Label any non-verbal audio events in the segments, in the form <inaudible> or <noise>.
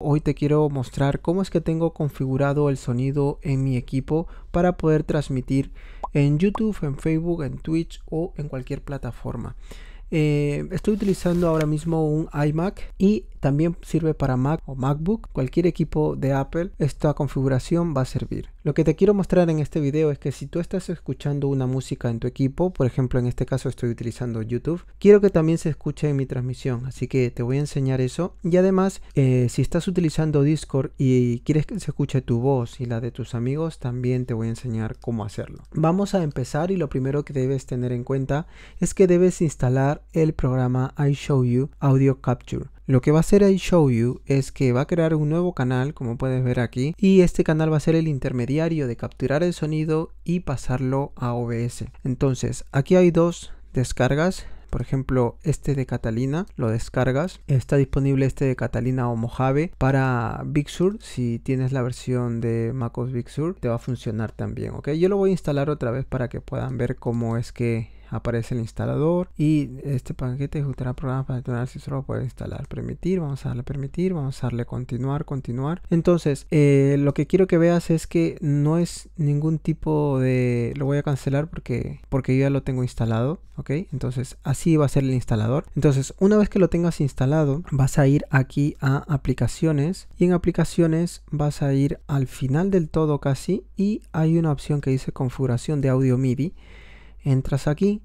Hoy te quiero mostrar cómo es que tengo configurado el sonido en mi equipo para poder transmitir en YouTube, en Facebook, en Twitch o en cualquier plataforma. Eh, estoy utilizando ahora mismo un iMac y también sirve para Mac o MacBook, cualquier equipo de Apple, esta configuración va a servir. Lo que te quiero mostrar en este video es que si tú estás escuchando una música en tu equipo, por ejemplo en este caso estoy utilizando YouTube, quiero que también se escuche en mi transmisión, así que te voy a enseñar eso. Y además, eh, si estás utilizando Discord y quieres que se escuche tu voz y la de tus amigos, también te voy a enseñar cómo hacerlo. Vamos a empezar y lo primero que debes tener en cuenta es que debes instalar el programa you Audio Capture. Lo que va a hacer el You es que va a crear un nuevo canal, como puedes ver aquí, y este canal va a ser el intermediario de capturar el sonido y pasarlo a OBS. Entonces, aquí hay dos descargas. Por ejemplo, este de Catalina, lo descargas. Está disponible este de Catalina o Mojave para Big Sur. Si tienes la versión de MacOS Big Sur, te va a funcionar también, ¿ok? Yo lo voy a instalar otra vez para que puedan ver cómo es que aparece el instalador y este paquete ejecutará programas para detonar si solo puede instalar permitir vamos a darle permitir vamos a darle continuar continuar entonces eh, lo que quiero que veas es que no es ningún tipo de lo voy a cancelar porque porque yo ya lo tengo instalado ok entonces así va a ser el instalador entonces una vez que lo tengas instalado vas a ir aquí a aplicaciones y en aplicaciones vas a ir al final del todo casi y hay una opción que dice configuración de audio MIDI entras aquí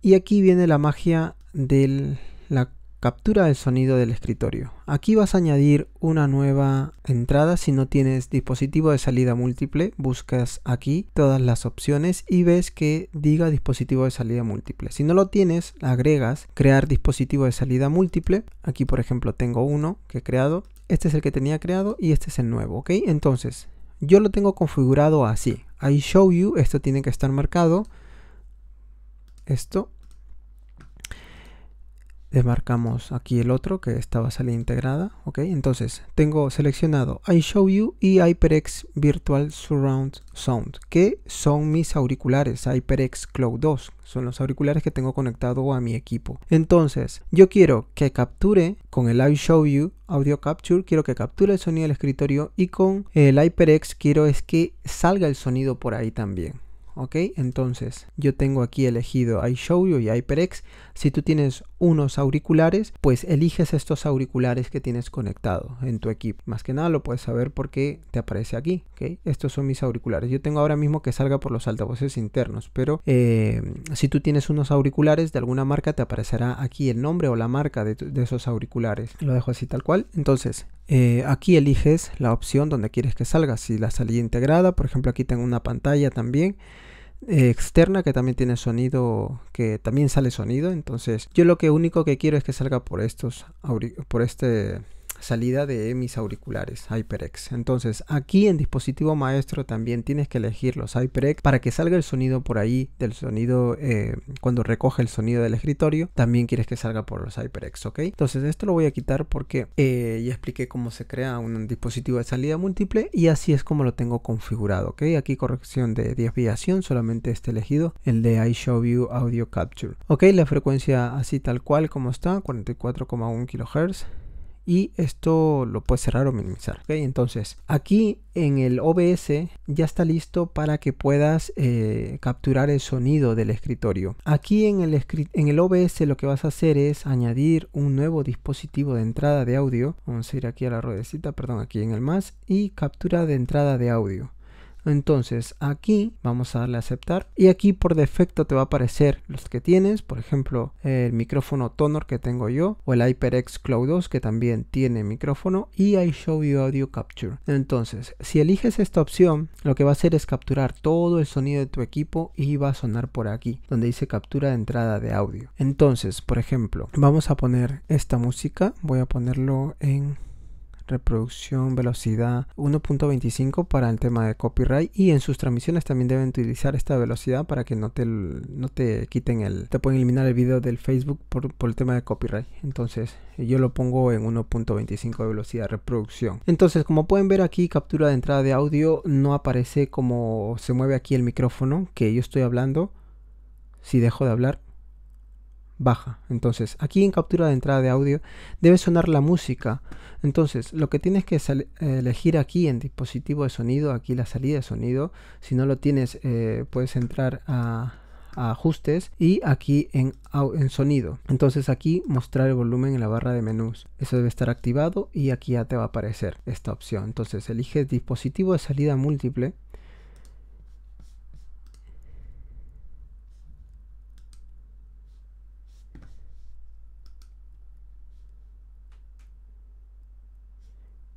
y aquí viene la magia de la captura del sonido del escritorio. Aquí vas a añadir una nueva entrada si no tienes dispositivo de salida múltiple. Buscas aquí todas las opciones y ves que diga dispositivo de salida múltiple. Si no lo tienes, agregas crear dispositivo de salida múltiple. Aquí por ejemplo tengo uno que he creado. Este es el que tenía creado y este es el nuevo, ¿ok? Entonces, yo lo tengo configurado así. I show you, esto tiene que estar marcado esto. desmarcamos aquí el otro que estaba salida integrada. Ok, entonces tengo seleccionado iShowU y HyperX Virtual Surround Sound, que son mis auriculares HyperX Cloud 2. Son los auriculares que tengo conectado a mi equipo. Entonces, yo quiero que capture con el iShowU Audio Capture, quiero que capture el sonido del escritorio y con el HyperX quiero es que salga el sonido por ahí también. ¿ok? Entonces, yo tengo aquí elegido iShowYou y HyperX. Si tú tienes unos auriculares, pues eliges estos auriculares que tienes conectado en tu equipo. Más que nada lo puedes saber porque te aparece aquí. ¿okay? Estos son mis auriculares. Yo tengo ahora mismo que salga por los altavoces internos, pero eh, si tú tienes unos auriculares de alguna marca, te aparecerá aquí el nombre o la marca de, esos auriculares. Lo dejo así tal cual. Entonces, eh, aquí eliges la opción donde quieres que salga. Si la salida integrada, por ejemplo, aquí tengo una pantalla también. Eh, externa que también tiene sonido, que también sale sonido. Entonces, yo lo que único que quiero es que salga por estos, por este salida de mis auriculares HyperX. Entonces aquí en dispositivo maestro también tienes que elegir los HyperX para que salga el sonido por ahí del sonido eh, cuando recoge el sonido del escritorio. También quieres que salga por los HyperX, ¿ok? Entonces esto lo voy a quitar porque eh, ya expliqué cómo se crea un dispositivo de salida múltiple y así es como lo tengo configurado, ¿ok? Aquí corrección de desviación, solamente este elegido, el de iShowView Audio Capture. Ok, la frecuencia así tal cual como está, 44,1 kHz y esto lo puedes cerrar o minimizar. ¿ok? Entonces aquí en el OBS ya está listo para que puedas eh, capturar el sonido del escritorio. Aquí en el, en el OBS lo que vas a hacer es añadir un nuevo dispositivo de entrada de audio. Vamos a ir aquí a la ruedecita, perdón, aquí en el más y captura de entrada de audio. Entonces aquí vamos a darle a aceptar y aquí por defecto te va a aparecer los que tienes, por ejemplo el micrófono Tonor que tengo yo o el HyperX Cloud 2 que también tiene micrófono y show you Audio Capture. Entonces si eliges esta opción lo que va a hacer es capturar todo el sonido de tu equipo y va a sonar por aquí donde dice captura de entrada de audio. Entonces por ejemplo vamos a poner esta música, voy a ponerlo en reproducción, velocidad 1.25 para el tema de copyright y en sus transmisiones también deben utilizar esta velocidad para que no te, no te quiten el, te pueden eliminar el video del Facebook por, por el tema de copyright. Entonces yo lo pongo en 1.25 de velocidad de reproducción. Entonces como pueden ver aquí captura de entrada de audio no aparece como se mueve aquí el micrófono que yo estoy hablando. Si dejo de hablar baja. Entonces, aquí en captura de entrada de audio debe sonar la música. Entonces, lo que tienes que eh, elegir aquí en dispositivo de sonido, aquí la salida de sonido, si no lo tienes, eh, puedes entrar a, ajustes y aquí en, en, sonido. Entonces aquí mostrar el volumen en la barra de menús. Eso debe estar activado y aquí ya te va a aparecer esta opción. Entonces elige dispositivo de salida múltiple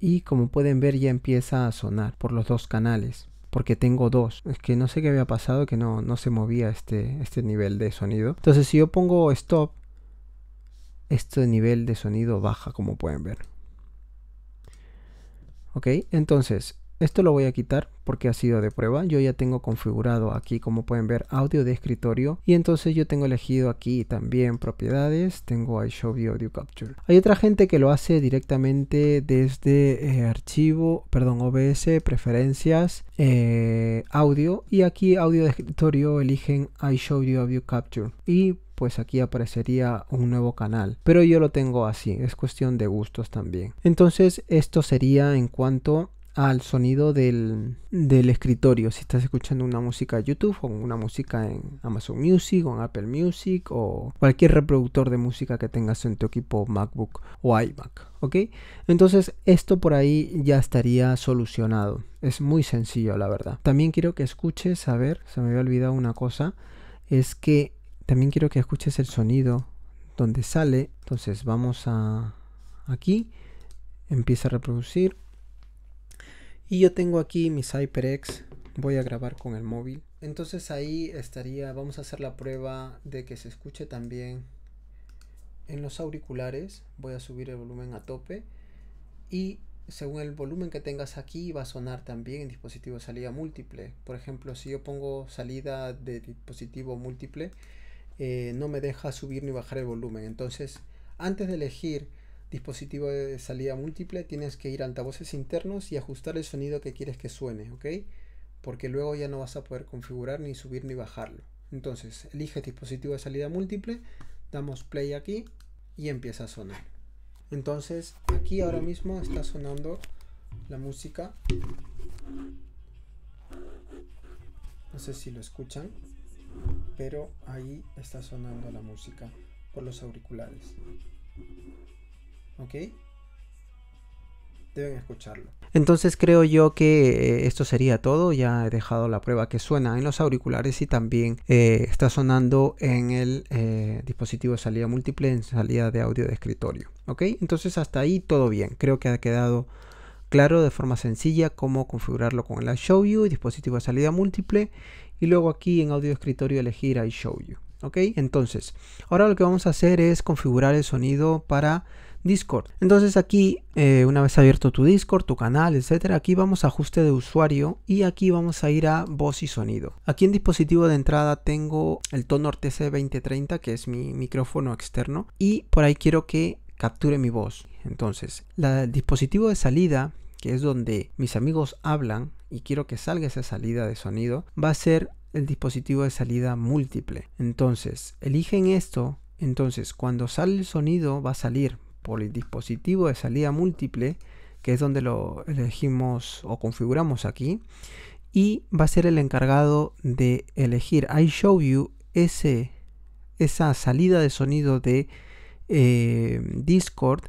y como pueden ver ya empieza a sonar por los dos canales porque tengo dos. Es que no sé qué había pasado que no, no se movía este, este nivel de sonido. Entonces si yo pongo stop, este nivel de sonido baja como pueden ver. Ok, entonces esto lo voy a quitar porque ha sido de prueba. Yo ya tengo configurado aquí, como pueden ver, audio de escritorio. Y entonces yo tengo elegido aquí también propiedades. Tengo View Audio Capture. Hay otra gente que lo hace directamente desde eh, archivo, perdón, OBS, preferencias, eh, audio. Y aquí audio de escritorio eligen show Audio Capture. Y pues aquí aparecería un nuevo canal. Pero yo lo tengo así, es cuestión de gustos también. Entonces esto sería en cuanto al sonido del, del escritorio. Si estás escuchando una música de YouTube o una música en Amazon Music o en Apple Music o cualquier reproductor de música que tengas en tu equipo MacBook o iMac. ¿Ok? Entonces esto por ahí ya estaría solucionado. Es muy sencillo, la verdad. También quiero que escuches, a ver, se me había olvidado una cosa, es que también quiero que escuches el sonido donde sale. Entonces vamos a aquí, empieza a reproducir y yo tengo aquí mis HyperX, voy a grabar con el móvil. Entonces ahí estaría, vamos a hacer la prueba de que se escuche también en los auriculares. Voy a subir el volumen a tope y según el volumen que tengas aquí va a sonar también en dispositivo de salida múltiple. Por ejemplo, si yo pongo salida de dispositivo múltiple, eh, no me deja subir ni bajar el volumen. Entonces, antes de elegir dispositivo de salida múltiple tienes que ir a altavoces internos y ajustar el sonido que quieres que suene, ¿ok? Porque luego ya no vas a poder configurar ni subir ni bajarlo. Entonces, elige dispositivo de salida múltiple, damos play aquí y empieza a sonar. Entonces, aquí ahora mismo está sonando la música. No sé si lo escuchan, pero ahí está sonando la música por los auriculares. ¿ok? Deben escucharlo. Entonces creo yo que eh, esto sería todo. Ya he dejado la prueba que suena en los auriculares y también eh, está sonando en el eh, dispositivo de salida múltiple en salida de audio de escritorio. ¿Ok? Entonces hasta ahí todo bien. Creo que ha quedado claro de forma sencilla cómo configurarlo con el You dispositivo de salida múltiple y luego aquí en audio de escritorio elegir You. ¿Ok? Entonces, ahora lo que vamos a hacer es configurar el sonido para Discord. Entonces aquí, eh, una vez abierto tu Discord, tu canal, etcétera, aquí vamos a ajuste de usuario y aquí vamos a ir a voz y sonido. Aquí en dispositivo de entrada tengo el tono TC 2030, que es mi micrófono externo, y por ahí quiero que capture mi voz. Entonces, el dispositivo de salida, que es donde mis amigos hablan y quiero que salga esa salida de sonido, va a ser el dispositivo de salida múltiple. Entonces, eligen esto entonces, cuando sale el sonido, va a salir, por el dispositivo de salida múltiple, que es donde lo elegimos o configuramos aquí, y va a ser el encargado de elegir show ese, esa salida de sonido de eh, Discord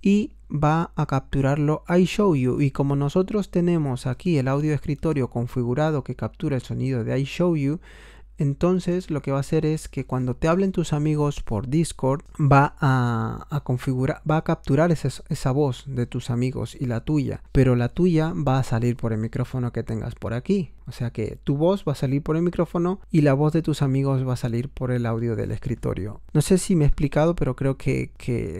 y va a capturarlo you y como nosotros tenemos aquí el audio escritorio configurado que captura el sonido de you entonces lo que va a hacer es que cuando te hablen tus amigos por Discord va a, configurar, va a capturar esa, voz de tus amigos y la tuya, pero la tuya va a salir por el micrófono que tengas por aquí. O sea que tu voz va a salir por el micrófono y la voz de tus amigos va a salir por el audio del escritorio. No sé si me he explicado, pero creo que,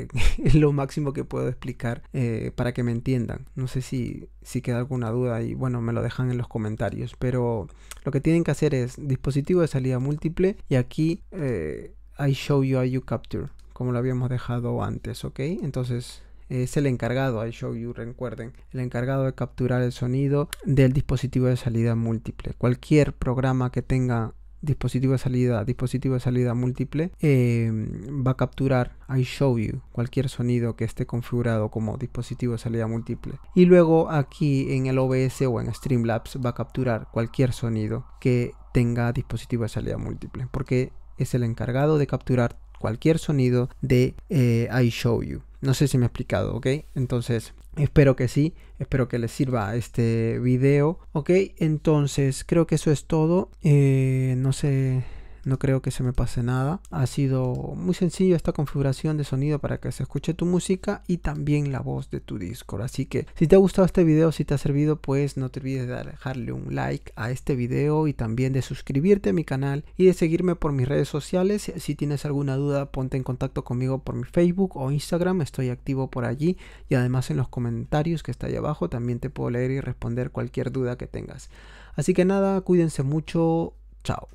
<laughs> es lo máximo que puedo explicar eh, para que me entiendan. No sé si, si queda alguna duda y bueno, me lo dejan en los comentarios. Pero lo que tienen que hacer es dispositivo de salida múltiple y aquí eh, I show you a you capture como lo habíamos dejado antes, ¿ok? Entonces es el encargado, I show you, recuerden, el encargado de capturar el sonido del dispositivo de salida múltiple. Cualquier programa que tenga dispositivo de salida, dispositivo de salida múltiple, em, va a capturar I show you, cualquier sonido que esté configurado como dispositivo de salida múltiple. Y luego aquí en el OBS o en Streamlabs va a capturar cualquier sonido que tenga dispositivo de salida múltiple, porque es el encargado de capturar cualquier sonido de eh, I show you. No sé si me he explicado, ¿ok? Entonces, espero que sí, espero que les sirva este video, ¿ok? Entonces, creo que eso es todo. Eh, no sé no creo que se me pase nada. Ha sido muy sencillo esta configuración de sonido para que se escuche tu música y también la voz de tu Discord. Así que si te ha gustado este video, si te ha servido, pues no te olvides de dejarle un like a este video y también de suscribirte a mi canal y de seguirme por mis redes sociales. Si tienes alguna duda, ponte en contacto conmigo por mi Facebook o Instagram, estoy activo por allí y además en los comentarios que está ahí abajo también te puedo leer y responder cualquier duda que tengas. Así que nada, cuídense mucho, chao.